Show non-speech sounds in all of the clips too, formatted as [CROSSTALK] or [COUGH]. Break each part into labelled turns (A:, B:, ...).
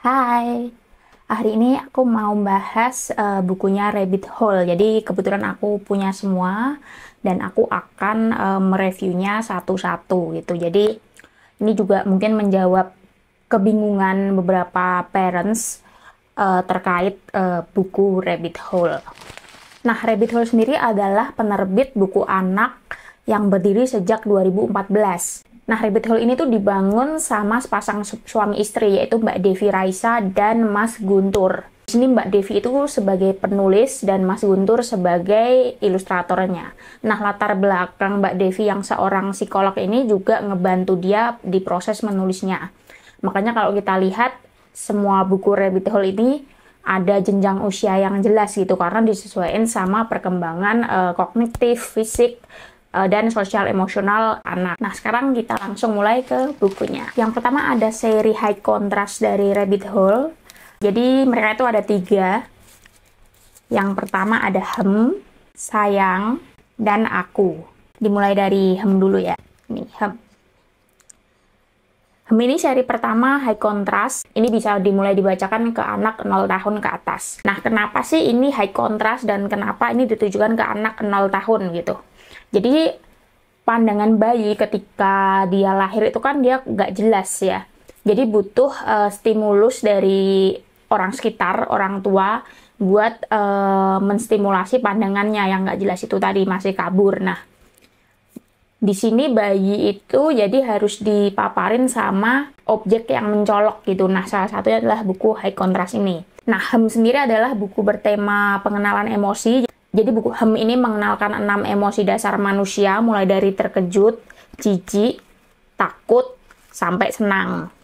A: Hai, hari ini aku mau bahas uh, bukunya Rabbit Hole. Jadi kebetulan aku punya semua dan aku akan uh, mereviewnya satu-satu gitu. Jadi ini juga mungkin menjawab kebingungan beberapa parents uh, terkait uh, buku Rabbit Hole. Nah, Rabbit Hole sendiri adalah penerbit buku anak yang berdiri sejak 2014. Nah, Rabbit Hole ini tuh dibangun sama sepasang suami istri yaitu Mbak Devi Raisa dan Mas Guntur. Di sini Mbak Devi itu sebagai penulis dan Mas Guntur sebagai ilustratornya. Nah, latar belakang Mbak Devi yang seorang psikolog ini juga ngebantu dia di proses menulisnya. Makanya kalau kita lihat semua buku Rabbit Hole ini ada jenjang usia yang jelas gitu karena disesuaikan sama perkembangan uh, kognitif, fisik, Eh, dan sosial emosional anak. Nah, sekarang kita langsung mulai ke bukunya. Yang pertama ada seri High Contrast dari Rabbit Hole. Jadi, mereka itu ada tiga. Yang pertama ada Hem, Sayang, dan Aku. Dimulai dari Hem dulu ya. Ini Hem. Hem ini seri pertama High Contrast. Ini bisa dimulai dibacakan ke anak 0 tahun ke atas. Nah, kenapa sih ini High Contrast dan kenapa ini ditujukan ke anak 0 tahun gitu? Jadi pandangan bayi ketika dia lahir itu kan dia nggak jelas ya. Jadi butuh uh, stimulus dari orang sekitar, orang tua buat uh, menstimulasi pandangannya yang nggak jelas itu tadi masih kabur. Nah, di sini bayi itu jadi harus dipaparin sama objek yang mencolok gitu. Nah, salah satunya adalah buku High Contrast ini. Nah, HEM sendiri adalah buku bertema pengenalan emosi. Jadi buku HEM ini mengenalkan enam emosi dasar manusia mulai dari terkejut, jijik, takut, sampai senang.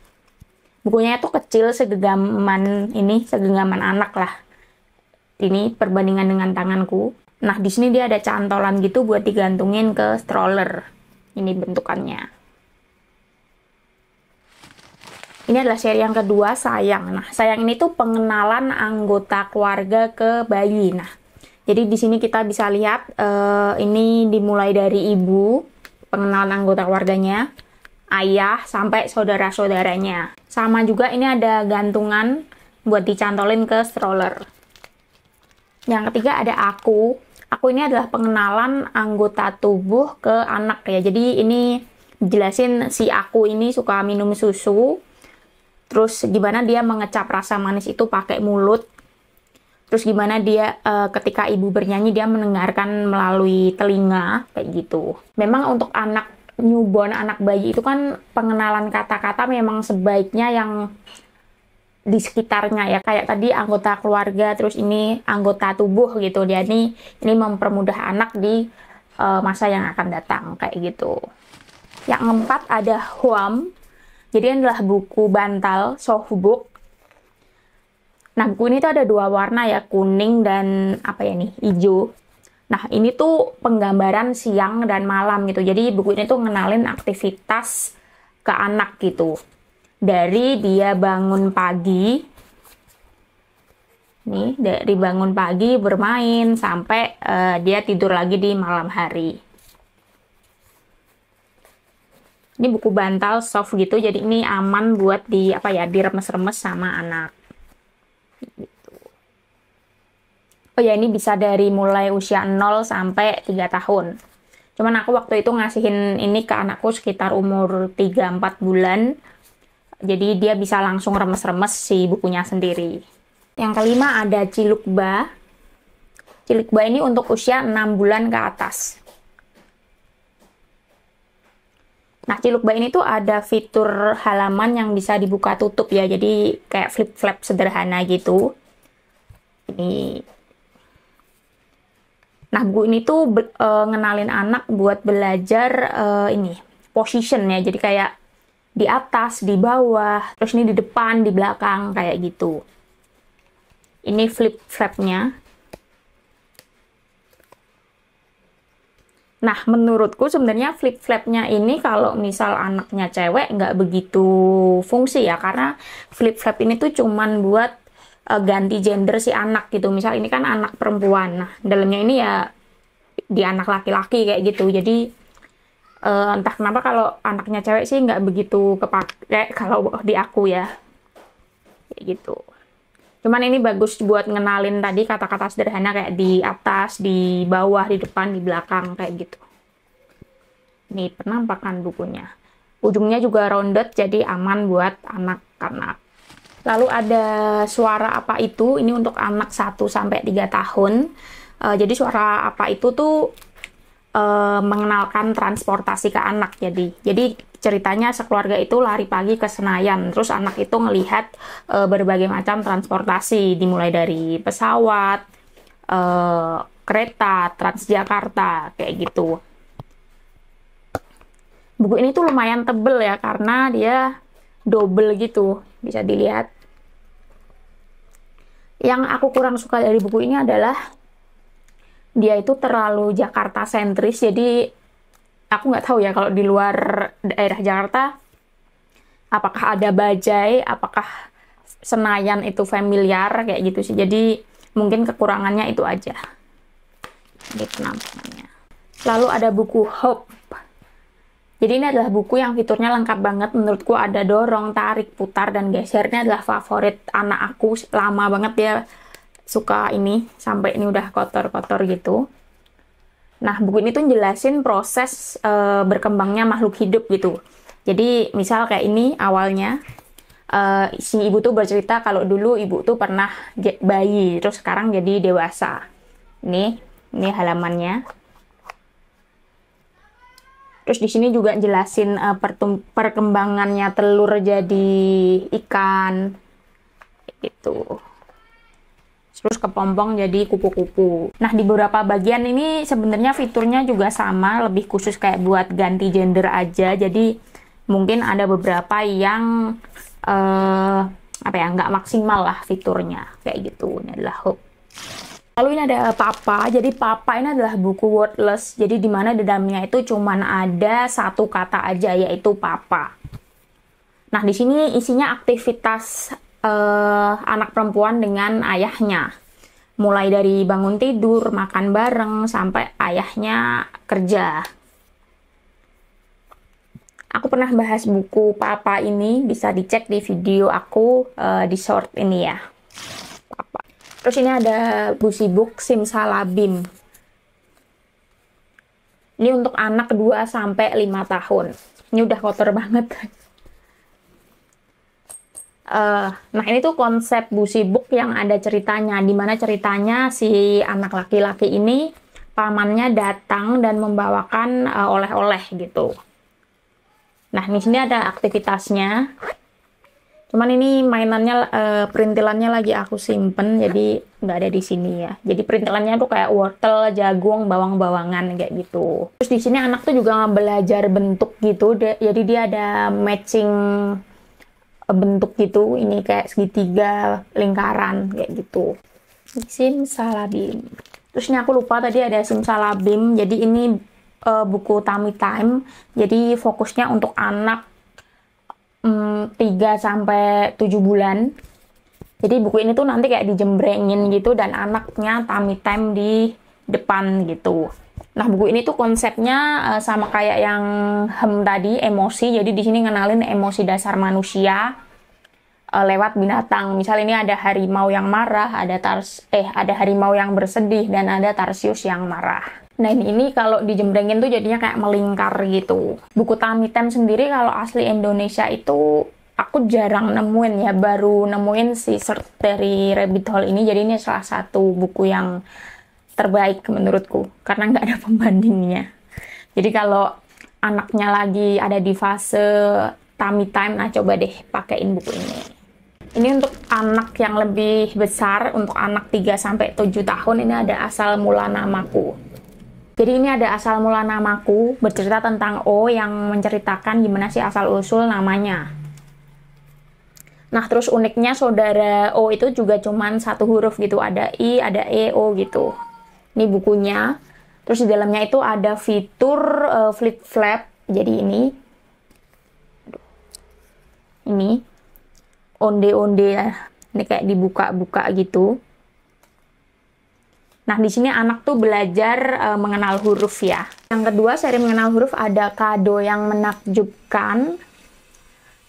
A: Bukunya itu kecil segegaman ini, segegaman anak lah. Ini perbandingan dengan tanganku. Nah, di sini dia ada cantolan gitu buat digantungin ke stroller. Ini bentukannya. Ini adalah seri yang kedua, sayang. Nah, sayang ini tuh pengenalan anggota keluarga ke bayi. Nah, jadi di sini kita bisa lihat uh, ini dimulai dari ibu, pengenalan anggota keluarganya, ayah sampai saudara-saudaranya. Sama juga ini ada gantungan buat dicantolin ke stroller. Yang ketiga ada aku. Aku ini adalah pengenalan anggota tubuh ke anak ya. Jadi ini jelasin si aku ini suka minum susu. Terus gimana dia mengecap rasa manis itu pakai mulut terus gimana dia uh, ketika ibu bernyanyi dia mendengarkan melalui telinga kayak gitu. Memang untuk anak newborn anak bayi itu kan pengenalan kata-kata memang sebaiknya yang di sekitarnya ya kayak tadi anggota keluarga terus ini anggota tubuh gitu dia ini ini mempermudah anak di uh, masa yang akan datang kayak gitu yang keempat ada huam jadi adalah buku bantal soft book. Nah, ini tuh ada dua warna ya, kuning dan apa ya nih, hijau. Nah, ini tuh penggambaran siang dan malam gitu. Jadi buku ini tuh ngenalin aktivitas ke anak gitu. Dari dia bangun pagi, nih dari bangun pagi bermain sampai uh, dia tidur lagi di malam hari. Ini buku bantal soft gitu, jadi ini aman buat di apa ya, diremes-remes sama anak. Gitu. Oh ya ini bisa dari mulai usia 0 sampai 3 tahun. Cuman aku waktu itu ngasihin ini ke anakku sekitar umur 3-4 bulan. Jadi dia bisa langsung remes-remes si bukunya sendiri. Yang kelima ada Cilukba. Cilukba ini untuk usia 6 bulan ke atas. Nah, Cilukba ini tuh ada fitur halaman yang bisa dibuka tutup ya. Jadi kayak flip flap sederhana gitu. Ini. Nah, buku ini tuh be, e, ngenalin anak buat belajar e, ini position ya. Jadi kayak di atas, di bawah, terus ini di depan, di belakang kayak gitu. Ini flip flapnya. Nah, menurutku sebenarnya flip-flapnya ini kalau misal anaknya cewek nggak begitu fungsi ya, karena flip-flap ini tuh cuman buat uh, ganti gender si anak gitu. Misal ini kan anak perempuan, nah dalamnya ini ya di anak laki-laki kayak gitu. Jadi uh, entah kenapa kalau anaknya cewek sih nggak begitu kepake kalau di aku ya, kayak gitu. Cuman ini bagus buat ngenalin tadi kata-kata sederhana kayak di atas, di bawah, di depan, di belakang kayak gitu. Ini penampakan bukunya. Ujungnya juga rounded jadi aman buat anak karena. Lalu ada suara apa itu? Ini untuk anak 1 sampai 3 tahun. Uh, jadi suara apa itu tuh uh, mengenalkan transportasi ke anak jadi jadi ceritanya sekeluarga itu lari pagi ke Senayan terus anak itu ngelihat e, berbagai macam transportasi dimulai dari pesawat e, kereta Transjakarta kayak gitu buku ini tuh lumayan tebel ya karena dia double gitu bisa dilihat yang aku kurang suka dari buku ini adalah dia itu terlalu Jakarta sentris jadi aku nggak tahu ya kalau di luar daerah Jakarta apakah ada bajai, apakah Senayan itu familiar kayak gitu sih. Jadi mungkin kekurangannya itu aja. Ini gitu penampilannya. Lalu ada buku Hope. Jadi ini adalah buku yang fiturnya lengkap banget. Menurutku ada dorong, tarik, putar, dan geser. Ini adalah favorit anak aku. Lama banget dia suka ini. Sampai ini udah kotor-kotor gitu. Nah, buku ini tuh jelasin proses e, berkembangnya makhluk hidup gitu. Jadi, misal kayak ini awalnya e, si ibu tuh bercerita kalau dulu ibu tuh pernah bayi, terus sekarang jadi dewasa. Nih, ini halamannya. Terus di sini juga jelasin e, perkembangannya telur jadi ikan gitu terus kepompong jadi kupu-kupu. Nah, di beberapa bagian ini sebenarnya fiturnya juga sama, lebih khusus kayak buat ganti gender aja. Jadi mungkin ada beberapa yang eh, apa ya nggak maksimal lah fiturnya kayak gitu. Ini adalah hook. Lalu ini ada Papa. Jadi Papa ini adalah buku wordless. Jadi dimana mana di dalamnya itu cuman ada satu kata aja yaitu Papa. Nah, di sini isinya aktivitas uh, anak perempuan dengan ayahnya. Mulai dari bangun tidur, makan bareng, sampai ayahnya kerja. Aku pernah bahas buku Papa ini, bisa dicek di video aku uh, di short ini ya. Papa. Terus ini ada Bu Sibuk Simsalabim. Ini untuk anak 2 sampai 5 tahun. Ini udah kotor banget. Uh, nah ini tuh konsep busi book yang ada ceritanya, dimana ceritanya si anak laki-laki ini pamannya datang dan membawakan uh, oleh-oleh gitu. Nah di sini ada aktivitasnya. Cuman ini mainannya uh, perintilannya lagi aku simpen jadi nggak ada di sini ya. Jadi perintilannya tuh kayak wortel, jagung, bawang-bawangan kayak gitu. Terus di sini anak tuh juga belajar bentuk gitu. jadi dia ada matching bentuk gitu ini kayak segitiga lingkaran kayak gitu salabim terus ini aku lupa tadi ada sim salabim jadi ini uh, buku tummy time jadi fokusnya untuk anak um, mm, 3 sampai 7 bulan jadi buku ini tuh nanti kayak dijembrengin gitu dan anaknya tummy time di depan gitu Nah, buku ini tuh konsepnya eh, sama kayak yang hem tadi, emosi. Jadi di sini ngenalin emosi dasar manusia. Eh, lewat binatang. Misal ini ada harimau yang marah, ada tars eh ada harimau yang bersedih dan ada tarsius yang marah. Nah ini kalau dijembrengin tuh jadinya kayak melingkar gitu. Buku Tamitem sendiri kalau asli Indonesia itu aku jarang nemuin ya baru nemuin si Sert dari rabbit hole ini jadi ini salah satu buku yang terbaik menurutku karena nggak ada [LAUGHS] pembandingnya jadi kalau anaknya lagi ada di fase tummy time nah coba deh pakein buku ini ini untuk anak yang lebih besar, untuk anak 3 sampai 7 tahun ini ada asal mula namaku. Jadi ini ada asal mula namaku bercerita tentang O yang menceritakan gimana sih asal usul namanya. Nah terus uniknya saudara O itu juga cuman satu huruf gitu, ada I, ada E, O gitu. Ini bukunya. Terus di dalamnya itu ada fitur uh, eh, flip flap. Jadi ini, ini onde-onde ya. ini kayak dibuka-buka gitu. Nah, di sini anak tuh belajar e, mengenal huruf ya. Yang kedua, seri mengenal huruf ada kado yang menakjubkan.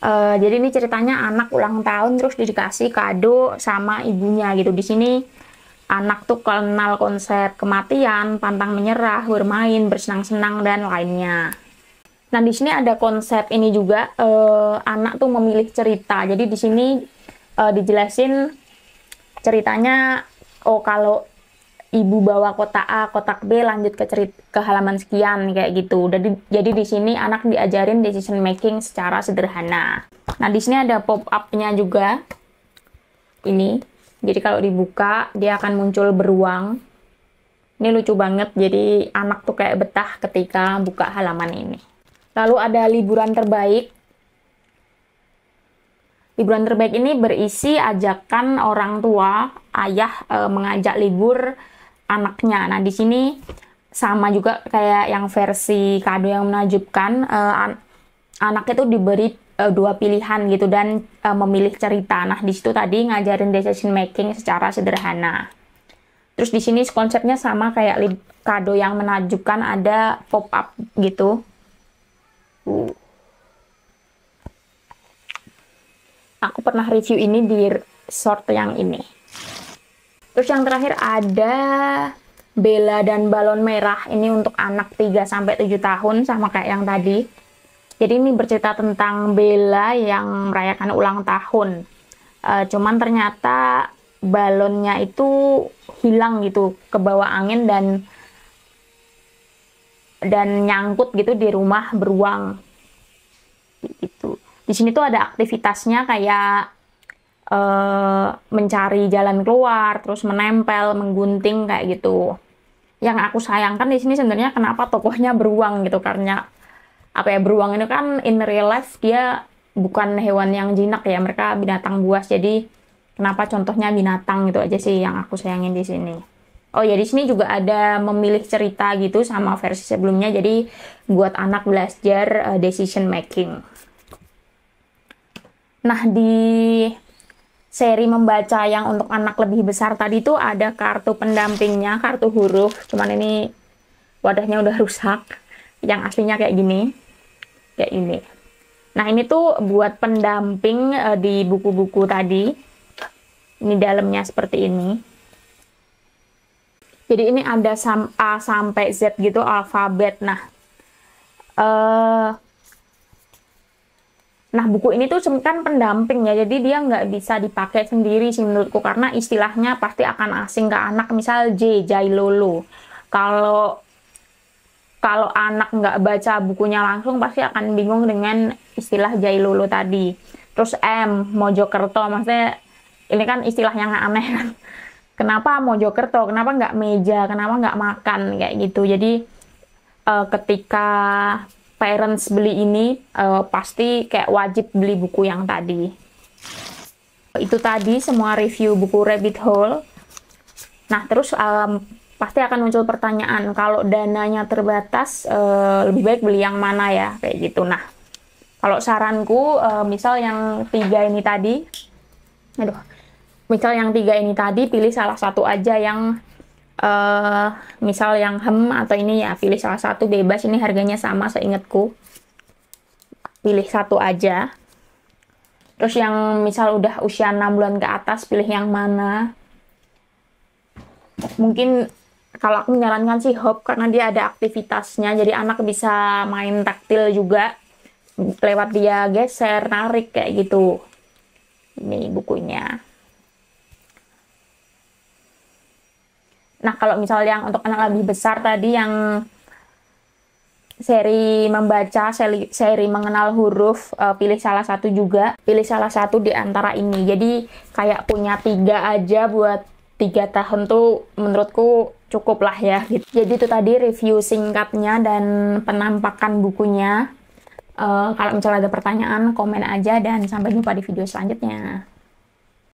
A: E, jadi ini ceritanya anak ulang tahun terus dikasih kado sama ibunya gitu. Di sini anak tuh kenal konsep kematian, pantang menyerah, bermain, bersenang-senang dan lainnya. Nah, di sini ada konsep ini juga eh, anak tuh memilih cerita. Jadi di sini eh, dijelasin ceritanya oh kalau ibu bawa kotak A, kotak B lanjut ke cerit ke halaman sekian kayak gitu. Jadi jadi di sini anak diajarin decision making secara sederhana. Nah, di sini ada pop up-nya juga. Ini. Jadi kalau dibuka dia akan muncul beruang. Ini lucu banget. Jadi anak tuh kayak betah ketika buka halaman ini. Lalu ada liburan terbaik. Liburan terbaik ini berisi ajakan orang tua, ayah e, mengajak libur anaknya. Nah, di sini sama juga kayak yang versi kado yang menajubkan e, eh, an anak itu diberi e, dua pilihan gitu dan e, memilih cerita. Nah, di situ tadi ngajarin decision making secara sederhana. Terus di sini konsepnya sama kayak kado yang menajubkan ada pop up gitu aku aku pernah review ini di short yang ini terus yang terakhir ada bela dan Balon Merah ini untuk anak 3 sampai 7 tahun sama kayak yang tadi jadi ini bercerita tentang bela yang merayakan ulang tahun e, cuman ternyata balonnya itu hilang gitu ke bawah angin dan dan nyangkut gitu di rumah beruang gitu di sini tuh ada aktivitasnya kayak uh, mencari jalan keluar terus menempel menggunting kayak gitu yang aku sayangkan di sini sebenarnya kenapa tokohnya beruang gitu karena apa ya beruang ini kan in real life dia bukan hewan yang jinak ya mereka binatang buas jadi kenapa contohnya binatang gitu aja sih yang aku sayangin di sini. Oh ya di sini juga ada memilih cerita gitu sama hmm. versi sebelumnya. Jadi buat anak belajar uh, decision making. Nah di seri membaca yang untuk anak lebih besar tadi tuh ada kartu pendampingnya, kartu huruf. Cuman ini wadahnya udah rusak. Yang aslinya kayak gini. Kayak ini. Nah, ini tuh buat pendamping uh, di buku-buku tadi. Ini dalamnya seperti ini. Jadi ini ada sam A sampai Z gitu alfabet. Nah, eh Nah, buku ini tuh kan pendamping ya, jadi dia nggak bisa dipakai sendiri sih menurutku, karena istilahnya pasti akan asing ke anak, misal J, Jailolo. Kalau kalau anak nggak baca bukunya langsung, pasti akan bingung dengan istilah Jailolo tadi. Terus M, Mojokerto, maksudnya ini kan istilah yang aneh kan kenapa Mojokerto, kenapa nggak meja, kenapa nggak makan kayak gitu. Jadi uh, ketika parents beli ini uh, pasti kayak wajib beli buku yang tadi. Itu tadi semua review buku Rabbit Hole. Nah terus um, pasti akan muncul pertanyaan kalau dananya terbatas uh, lebih baik beli yang mana ya kayak gitu. Nah kalau saranku uh, misal yang tiga ini tadi, aduh misal yang tiga ini tadi pilih salah satu aja yang uh, misal yang hem atau ini ya pilih salah satu bebas ini harganya sama seingatku pilih satu aja terus yang misal udah usia 6 bulan ke atas pilih yang mana mungkin kalau aku menyarankan sih hop karena dia ada aktivitasnya jadi anak bisa main taktil juga lewat dia geser narik kayak gitu ini bukunya Nah, kalau misalnya yang untuk anak lebih besar tadi yang seri membaca, seri, seri mengenal huruf, uh, pilih salah satu juga, pilih salah satu di antara ini. Jadi kayak punya tiga aja buat tiga tahun tuh menurutku cukup lah ya. Gitu. Jadi itu tadi review singkatnya dan penampakan bukunya. Uh, kalau misalnya ada pertanyaan, komen aja dan sampai jumpa di video selanjutnya.